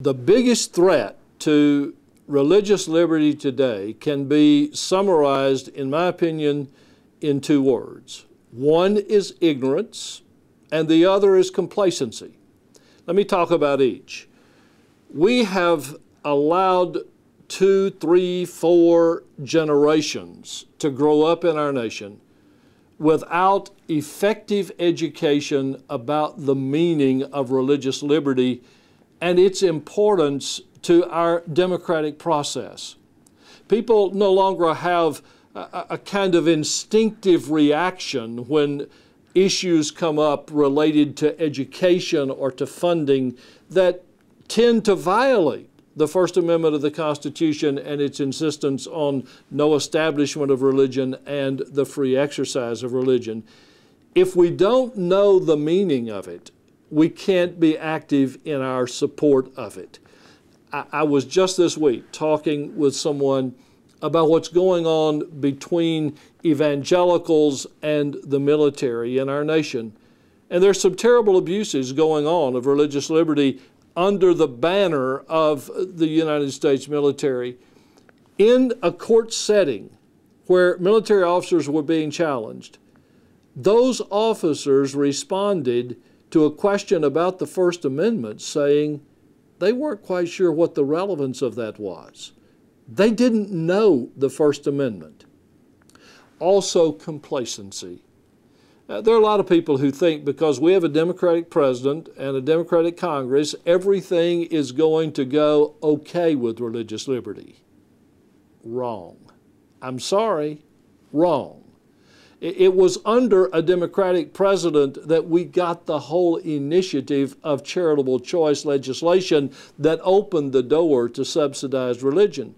The biggest threat to religious liberty today can be summarized, in my opinion, in two words. One is ignorance, and the other is complacency. Let me talk about each. We have allowed two, three, four generations to grow up in our nation without effective education about the meaning of religious liberty and its importance to our democratic process. People no longer have a, a kind of instinctive reaction when issues come up related to education or to funding that tend to violate the First Amendment of the Constitution and its insistence on no establishment of religion and the free exercise of religion. If we don't know the meaning of it, we can't be active in our support of it. I, I was just this week talking with someone about what's going on between evangelicals and the military in our nation. And there's some terrible abuses going on of religious liberty under the banner of the United States military. In a court setting where military officers were being challenged, those officers responded to a question about the First Amendment, saying they weren't quite sure what the relevance of that was. They didn't know the First Amendment. Also, complacency. Uh, there are a lot of people who think because we have a Democratic president and a Democratic Congress, everything is going to go okay with religious liberty. Wrong. I'm sorry, wrong. It was under a Democratic president that we got the whole initiative of charitable choice legislation that opened the door to subsidized religion.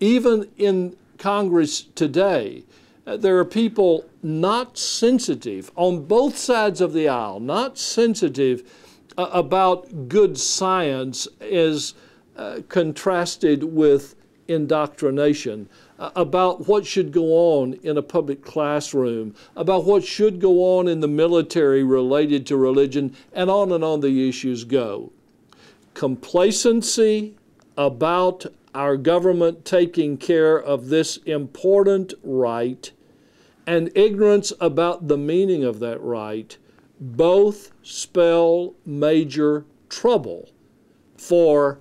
Even in Congress today, uh, there are people not sensitive on both sides of the aisle, not sensitive uh, about good science as uh, contrasted with indoctrination uh, about what should go on in a public classroom, about what should go on in the military related to religion, and on and on the issues go. Complacency about our government taking care of this important right and ignorance about the meaning of that right both spell major trouble for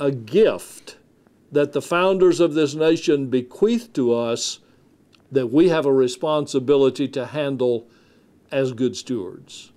a gift that the founders of this nation bequeathed to us that we have a responsibility to handle as good stewards.